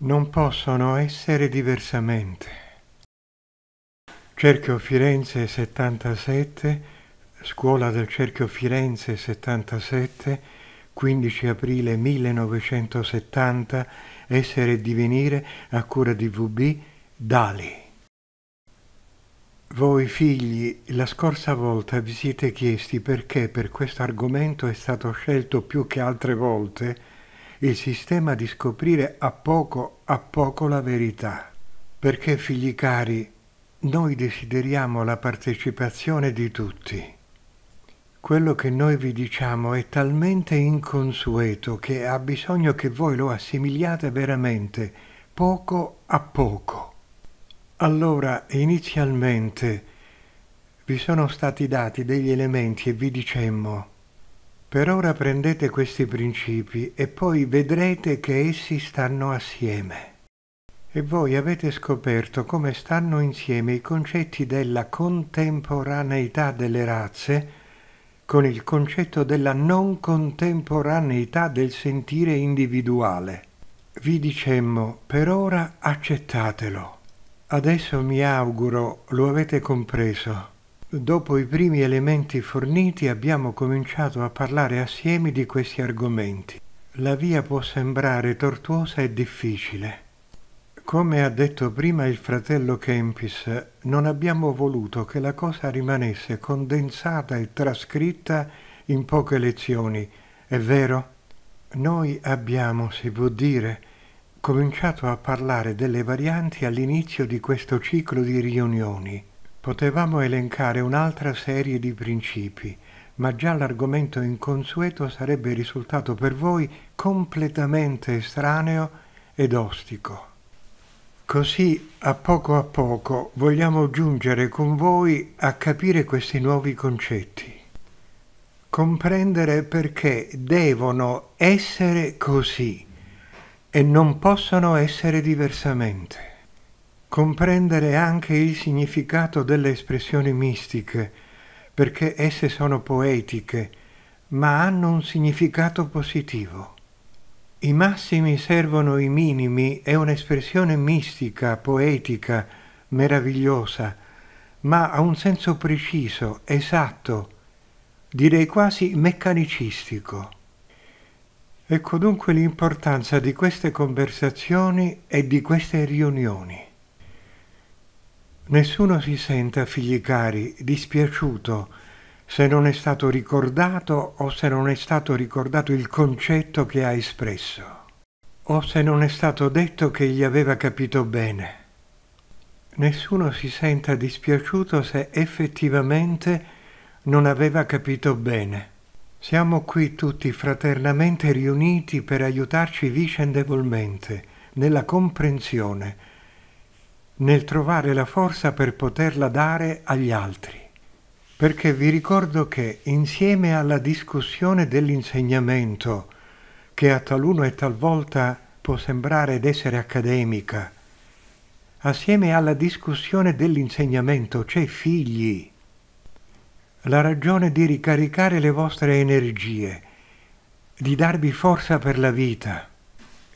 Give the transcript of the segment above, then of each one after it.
non possono essere diversamente. Cerchio Firenze 77, Scuola del Cerchio Firenze 77, 15 aprile 1970, Essere e divenire a cura di VB Dali. Voi figli, la scorsa volta vi siete chiesti perché per questo argomento è stato scelto più che altre volte il sistema di scoprire a poco a poco la verità. Perché, figli cari, noi desideriamo la partecipazione di tutti. Quello che noi vi diciamo è talmente inconsueto che ha bisogno che voi lo assimiliate veramente, poco a poco. Allora, inizialmente, vi sono stati dati degli elementi e vi dicemmo per ora prendete questi principi e poi vedrete che essi stanno assieme. E voi avete scoperto come stanno insieme i concetti della contemporaneità delle razze con il concetto della non contemporaneità del sentire individuale. Vi dicemmo, per ora accettatelo. Adesso mi auguro lo avete compreso Dopo i primi elementi forniti abbiamo cominciato a parlare assieme di questi argomenti. La via può sembrare tortuosa e difficile. Come ha detto prima il fratello Kempis, non abbiamo voluto che la cosa rimanesse condensata e trascritta in poche lezioni, è vero? Noi abbiamo, si può dire, cominciato a parlare delle varianti all'inizio di questo ciclo di riunioni. Potevamo elencare un'altra serie di principi, ma già l'argomento inconsueto sarebbe risultato per voi completamente estraneo ed ostico. Così, a poco a poco, vogliamo giungere con voi a capire questi nuovi concetti, comprendere perché devono essere così e non possono essere diversamente comprendere anche il significato delle espressioni mistiche, perché esse sono poetiche, ma hanno un significato positivo. I massimi servono i minimi è un'espressione mistica, poetica, meravigliosa, ma ha un senso preciso, esatto, direi quasi meccanicistico. Ecco dunque l'importanza di queste conversazioni e di queste riunioni. Nessuno si senta, figli cari, dispiaciuto se non è stato ricordato o se non è stato ricordato il concetto che ha espresso, o se non è stato detto che gli aveva capito bene. Nessuno si senta dispiaciuto se effettivamente non aveva capito bene. Siamo qui tutti fraternamente riuniti per aiutarci vicendevolmente nella comprensione nel trovare la forza per poterla dare agli altri. Perché vi ricordo che insieme alla discussione dell'insegnamento, che a taluno e talvolta può sembrare ed essere accademica, assieme alla discussione dell'insegnamento c'è figli, la ragione di ricaricare le vostre energie, di darvi forza per la vita,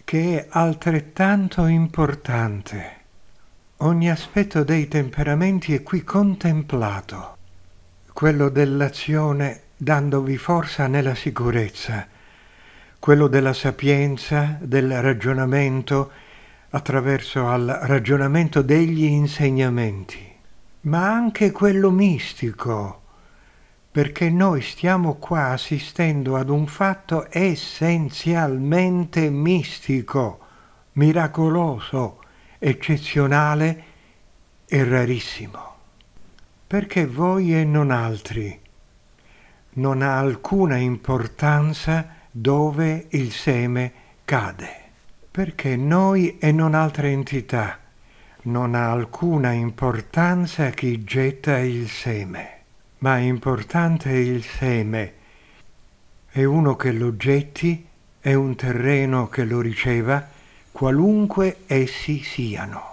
che è altrettanto importante. Ogni aspetto dei temperamenti è qui contemplato, quello dell'azione dandovi forza nella sicurezza, quello della sapienza, del ragionamento, attraverso al ragionamento degli insegnamenti, ma anche quello mistico, perché noi stiamo qua assistendo ad un fatto essenzialmente mistico, miracoloso, eccezionale e rarissimo. Perché voi e non altri non ha alcuna importanza dove il seme cade. Perché noi e non altre entità non ha alcuna importanza chi getta il seme, ma è importante il seme e uno che lo getti e un terreno che lo riceva qualunque essi siano.